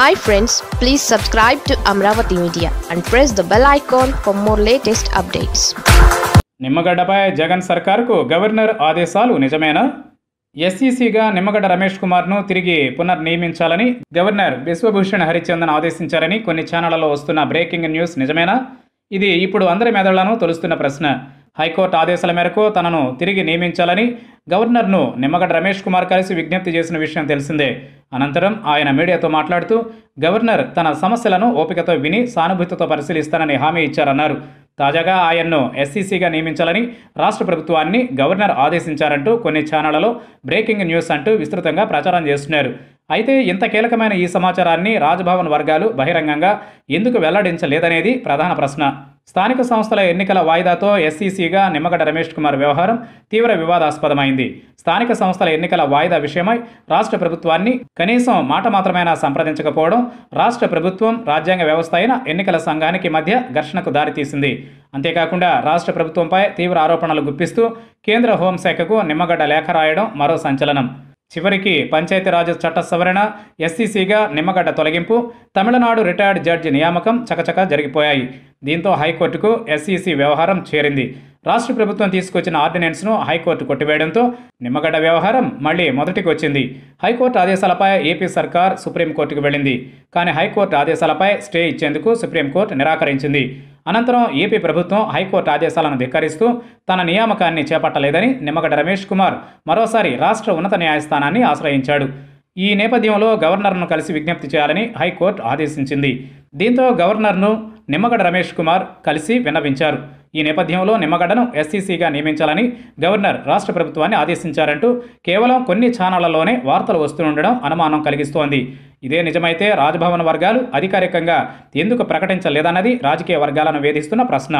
hi friends please subscribe to Amaravati media and press the bell icon for more latest updates నిమ్మగడ్డపై జగన్ సర్కార్కు governor ఆదేశాలు నిజమేనా ఎస్సీసీగా e Nimmagadda Ramesh కుమార్ను తిరిగి పునర్నియమించాలని గవర్నర్ బిశ్వభూషణ్ హరిచందన్ ఆదేశించారని కొన్ని ఛానళ్లలో వస్తున్న బ్రేకింగ్ న్యూస్ నిజమేనా ఇది ఇప్పుడు అందరి మెదళ్లను తొలుస్తున్న ప్రశ్న హైకోర్టు ఆదేశాల మేరకు తనను తిరిగి నియమించాలని గవర్నర్ను నిమ్మగడ్డ రమేష్ కుమార్ కలిసి విజ్ఞప్తి చేసిన విషయం తెలిసిందే అనంతరం ఆయన మీడియాతో మాట్లాడుతూ గవర్నర్ తన సమస్యలను ఓపికతో విని సానుభూతితో పరిశీలిస్తానని హామీ ఇచ్చారన్నారు తాజాగా ఆయన్ను ఎస్సీసీగా నియమించాలని రాష్ట్ర ప్రభుత్వాన్ని గవర్నర్ ఆదేశించారంటూ కొన్ని ఛానళ్లలో బ్రేకింగ్ న్యూస్ అంటూ విస్తృతంగా ప్రచారం చేస్తున్నారు అయితే ఇంత కీలకమైన ఈ సమాచారాన్ని రాజ్భవన్ వర్గాలు బహిరంగంగా ఎందుకు వెల్లడించలేదనేది ప్రధాన ప్రశ్న స్థానిక సంస్థల ఎన్నికల వాయిదాతో ఎస్సీసీగా నిమ్మగడ్డ రమేష్ కుమార్ వ్యవహారం తీవ్ర వివాదాస్పదమైంది స్థానిక సంస్థల ఎన్నికల వాయిదా విషయమై రాష్ట్ర ప్రభుత్వాన్ని కనీసం మాట మాత్రమైనా సంప్రదించకపోవడం రాష్ట్ర ప్రభుత్వం రాజ్యాంగ వ్యవస్థ అయిన ఎన్నికల సంఘానికి మధ్య ఘర్షణకు దారితీసింది అంతేకాకుండా రాష్ట్ర ప్రభుత్వంపై తీవ్ర ఆరోపణలు గుప్పిస్తూ కేంద్ర హోంశాఖకు నిమ్మగడ్డ లేఖ రాయడం మరో సంచలనం చివరికి పంచాయతీరాజ్ చట్ట సవరణ ఎస్సీసీగా నిమ్మగడ్డ తొలగింపు తమిళనాడు రిటైర్డ్ జడ్జి నియామకం చకచక జరిగిపోయాయి దీంతో హైకోర్టుకు ఎస్సీసీ వ్యవహారం చేరింది రాష్ట్ర ప్రభుత్వం తీసుకొచ్చిన ఆర్డినెన్స్ను హైకోర్టు కొట్టివేయడంతో నిమ్మగడ్డ వ్యవహారం మళ్లీ మొదటికి వచ్చింది హైకోర్టు ఆదేశాలపై ఏపీ సర్కార్ సుప్రీంకోర్టుకు వెళ్ళింది కానీ హైకోర్టు ఆదేశాలపై స్టే ఇచ్చేందుకు సుప్రీంకోర్టు నిరాకరించింది అనంతరం ఏపీ ప్రభుత్వం హైకోర్టు ఆదేశాలను ధిక్కరిస్తూ తన నియామకాన్ని చేపట్టలేదని నిమ్మగడ్డ రమేష్ కుమార్ మరోసారి రాష్ట్ర ఉన్నత న్యాయస్థానాన్ని ఆశ్రయించాడు ఈ నేపథ్యంలో గవర్నర్ను కలిసి విజ్ఞప్తి చేయాలని హైకోర్టు ఆదేశించింది దీంతో గవర్నర్ను నిమ్మగడ్డ రమేష్ కుమార్ కలిసి విన్నవించారు ఈ నేపథ్యంలో నిమ్మగడ్డను ఎస్సీసీగా నియమించాలని గవర్నర్ రాష్ట్ర ప్రభుత్వాన్ని ఆదేశించారంటూ కేవలం కొన్ని ఛానళ్లలోనే వార్తలు వస్తుండడం అనుమానం కలిగిస్తోంది ఇదే నిజమైతే రాజభవన వర్గాలు అధికారికంగా ఎందుకు ప్రకటించలేదన్నది రాజకీయ వర్గాలను వేధిస్తున్న ప్రశ్న